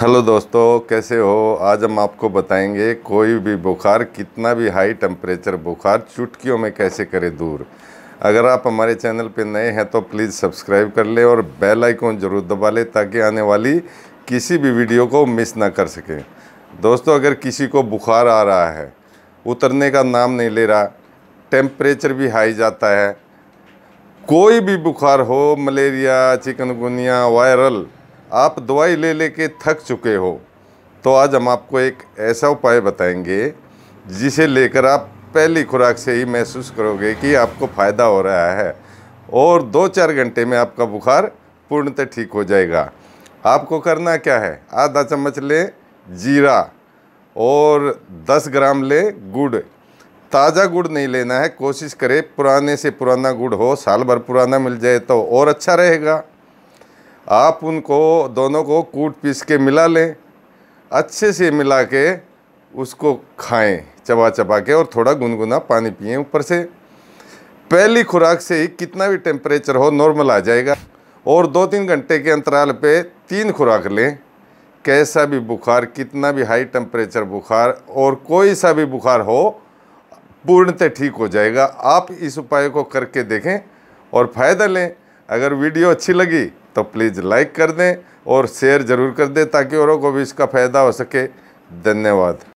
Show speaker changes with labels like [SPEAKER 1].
[SPEAKER 1] hello दोस्तों कैसे हो आज हम आपको बताएंगे कोई भी बुखार कितना भी हाई टेम्परेचर बुखार चुटकियों में कैसे करें दूर अगर आप हमारे चैनल पर नए हैं तो प्लीज़ सब्सक्राइब कर लें और बेल आइकॉन ज़रूर दबा लें ताकि आने वाली किसी भी वीडियो को मिस ना कर सकें दोस्तों अगर किसी को बुखार आ रहा है उतरने का नाम नहीं ले रहा टेम्परेचर भी हाई जाता है कोई भी बुखार हो मलेरिया चिकनगुनिया वायरल आप दवाई ले लेके थक चुके हो तो आज हम आपको एक ऐसा उपाय बताएंगे जिसे लेकर आप पहली खुराक से ही महसूस करोगे कि आपको फ़ायदा हो रहा है और दो चार घंटे में आपका बुखार पूर्णतः ठीक हो जाएगा आपको करना क्या है आधा चम्मच लें जीरा और 10 ग्राम लें गुड़ ताज़ा गुड़ नहीं लेना है कोशिश करें पुराने से पुराना गुड़ हो साल भर पुराना मिल जाए तो और अच्छा रहेगा आप उनको दोनों को कूट पीस के मिला लें अच्छे से मिला के उसको खाएं चबा चबा के और थोड़ा गुनगुना पानी पिए ऊपर से पहली खुराक से ही कितना भी टेम्परेचर हो नॉर्मल आ जाएगा और दो तीन घंटे के अंतराल पे तीन खुराक लें कैसा भी बुखार कितना भी हाई टेम्परेचर बुखार और कोई सा भी बुखार हो पूर्णतः ठीक हो जाएगा आप इस उपाय को करके देखें और फ़ायदा लें अगर वीडियो अच्छी लगी तो प्लीज़ लाइक कर दें और शेयर ज़रूर कर दें ताकि औरों को भी इसका फ़ायदा हो सके धन्यवाद